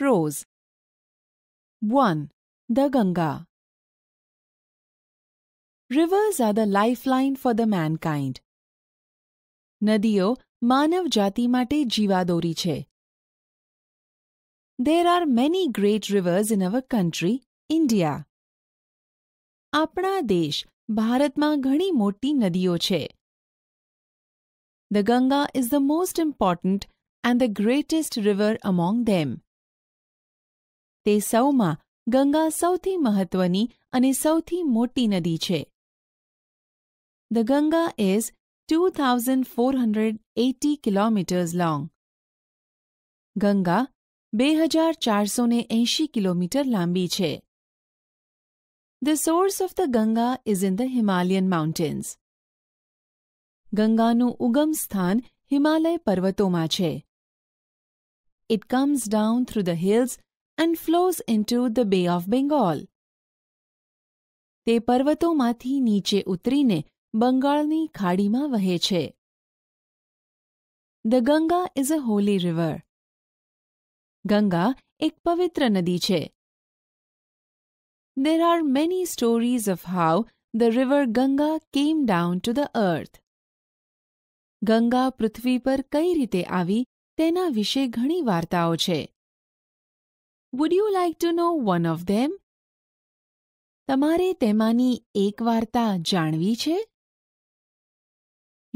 Rose 1. The Ganga Rivers are the lifeline for the mankind. નદીઓ માનવ જાતિ માટે જીવાદોરી che. There are many great rivers in our country, India. આપણા દેશ ભારતમાં ઘણી moti નદીઓ che. The Ganga is the most important and the greatest river among them. તે સૌમાં ગંગા સૌથી મહત્વની અને સૌથી મોટી નદી છે the Ganga is two thousand four hundred eighty kilometres long Ganga બે હજાર ચારસો ને એંશી કિલોમીટર લાંબી છે the source of the Ganga is in the Himalayan mountains ગંગાનું ઉગમ સ્થાન હિમાલય પર્વતોમાં છે it comes down through the hills and flows into the Bay of Bengal. તે પર્વતોમાંથી નીચે ઉતરીને બંગાળની ખાડીમાં વહે છે the Ganga is a holy river Ganga એક પવિત્ર નદી છે There are many stories of how the river Ganga came down to the earth. Ganga પૃથ્વી પર કઈ રીતે આવી તેના વિશે ઘણી વાર્તાઓ છે would you like to know one of them તમારે તેમાંની એક વાર્તા જાણવી છે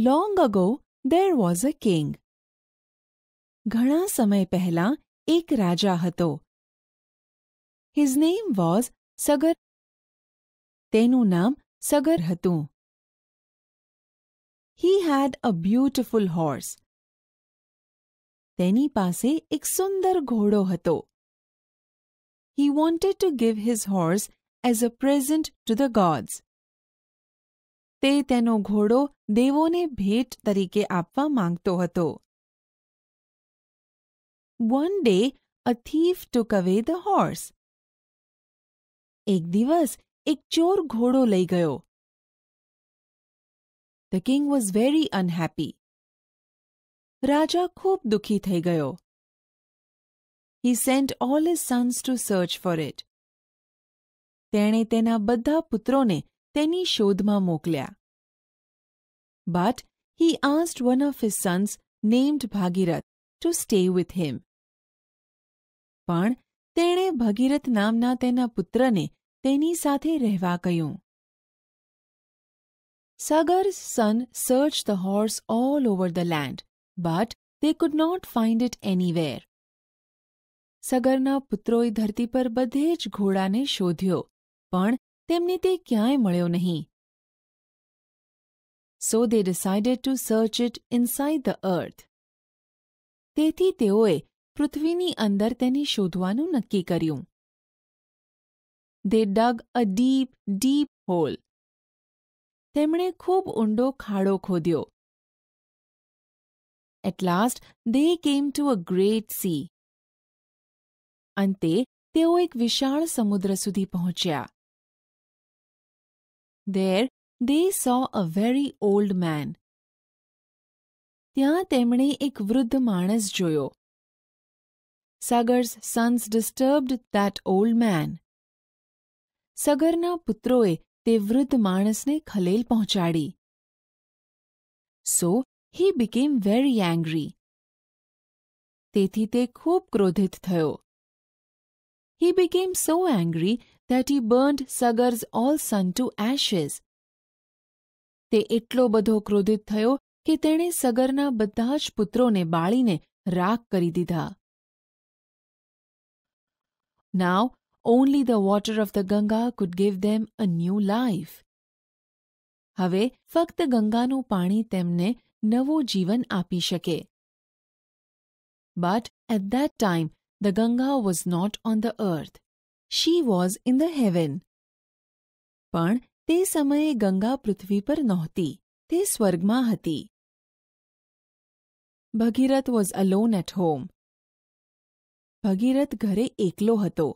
long ago there was a king ઘણા સમય પહેલા એક રાજા હતો હિઝ નેમ વોઝ સગર તેનું નામ સગર હતું હી હેડ અ બ્યુટિફુલ હોર્સ તેની પાસે એક સુંદર ઘોડો હતો he wanted to give his horse as a present to the gods. Te તે તેનો ઘોડો દેવોને ભેટ તરીકે આપવા માંગતો હતો. One day a thief took away the horse. એક દિવસ એક ચોર ઘોડો લઈ ગયો. The king was very unhappy. Raja ખૂબ દુખી થઈ ગયો he sent all his sons to search for it. તેણે તેના બધા પુત્રોને તેની શોધમાં મોકલ્યા But he asked one of his sons named Bhagirath to stay with him. પણ તેણે ભગીરથ નામના તેના પુત્રને તેની સાથે રહેવા કહ્યું Sagar's son searched the horse all over the land, but they could not find it anywhere. सागर ના પુત્રોય ધરતી પર બધે જ ઘોડાને શોધીયો પણ તેમને તે ક્યાંય મળ્યો નહીં so they decided to search it inside the earth તે થી તેઓય પૃથ્વીની અંદર તેની શોધવાનું નક્કી કર્યું દે ડગ અ દીપ દીપ હોલ તેમણે ખૂબ ઊંડો ખાડો ખોદ્યો at last they came to a great sea અંતે તેઓ એક વિશાળ સમુદ્ર સુધી પહોંચ્યા there they saw a very old man ત્યાં તેમણે એક વૃદ્ધ માણસ જોયો Sagar's sons disturbed that old man સગરના પુત્રોએ તે વૃદ્ધ માણસને ખલેલ પહોંચાડી સો હી બિકેમ વેરી એંગ્રી તેથી તે ખૂબ ક્રોધિત થયો He became so angry that he burned Sagar's all son to ashes તે એટલો બધો ક્રોધિત થયો કે તેણે સગરના બધા જ પુત્રોને બાળીને રાખ કરી દીધા now only the water of the Ganga could give them a new life હવે ફક્ત ગંગાનું પાણી તેમને નવું જીવન આપી શકે but at that time the Ganga was not on the earth. She was in the heaven. પણ તે સમયે ગંગા પૃથ્વી પર નહોતી તે સ્વર્ગમાં હતી Bhagirath was alone at home Bhagirath ઘરે એકલો હતો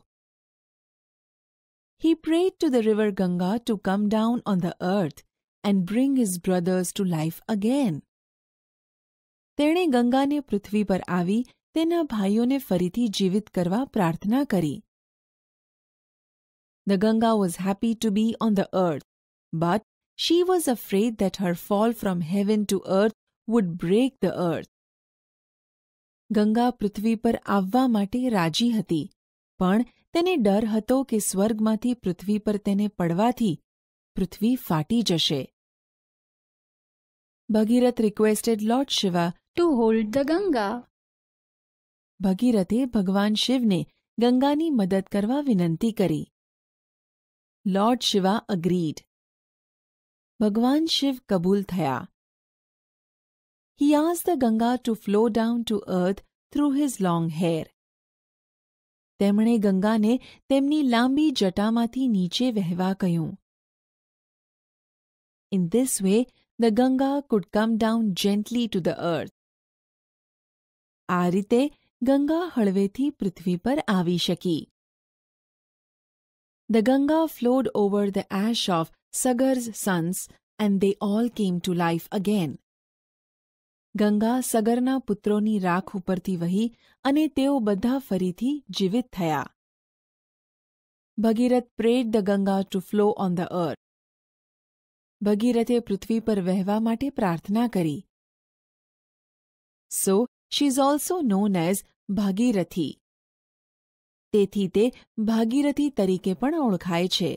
He prayed to the river Ganga to come down on the earth and bring his brothers to life again. તેણે ગંગાને પૃથ્વી પર આવી તેના ભાઈઓને ફરીથી જીવિત કરવા પ્રાર્થના કરી the Ganga was happy to be on the earth but she was ア ફ્રેડ that her fall from heaven to earth would break the earth Ganga પૃથ્વી પર આવવા માટે રાજી હતી પણ તેને ડર હતો કે સ્વર્ગમાંથી પૃથ્વી પર તેને પડવાથી પૃથ્વી ફાટી જશે Bhagirath requested Lord Shiva to hold the Ganga ભગીરથે ભગવાન શિવને ગંગાની મદદ કરવા વિનંતી કરી લોર્ડ શિવા અગ્રીડ ભગવાન શિવ કબૂલ થયા He asked the Ganga to flow down to earth through his long hair. તેમણે ગંગાને તેમની લાંબી જટામાંથી નીચે વહેવા કહ્યું. In this way, the Ganga could come down gently to the earth. આ રીતે ગંગા હળવેથી પૃથ્વી પર આવી શકી The Ganga flowed over the ash of Sagar's sons and they all came to life again. Ganga સગરના પુત્રોની રાખ ઉપરથી વહી અને તેઓ બધા ફરીથી જીવિત થયા Bhagirath prayed the Ganga to flow on the earth ભગીરથે પૃથ્વી પર વહેવા માટે પ્રાર્થના કરી સો she is also known as Bhagirathi તેથી તે ભાગીરથી તરીકે પણ ઓળખાય છે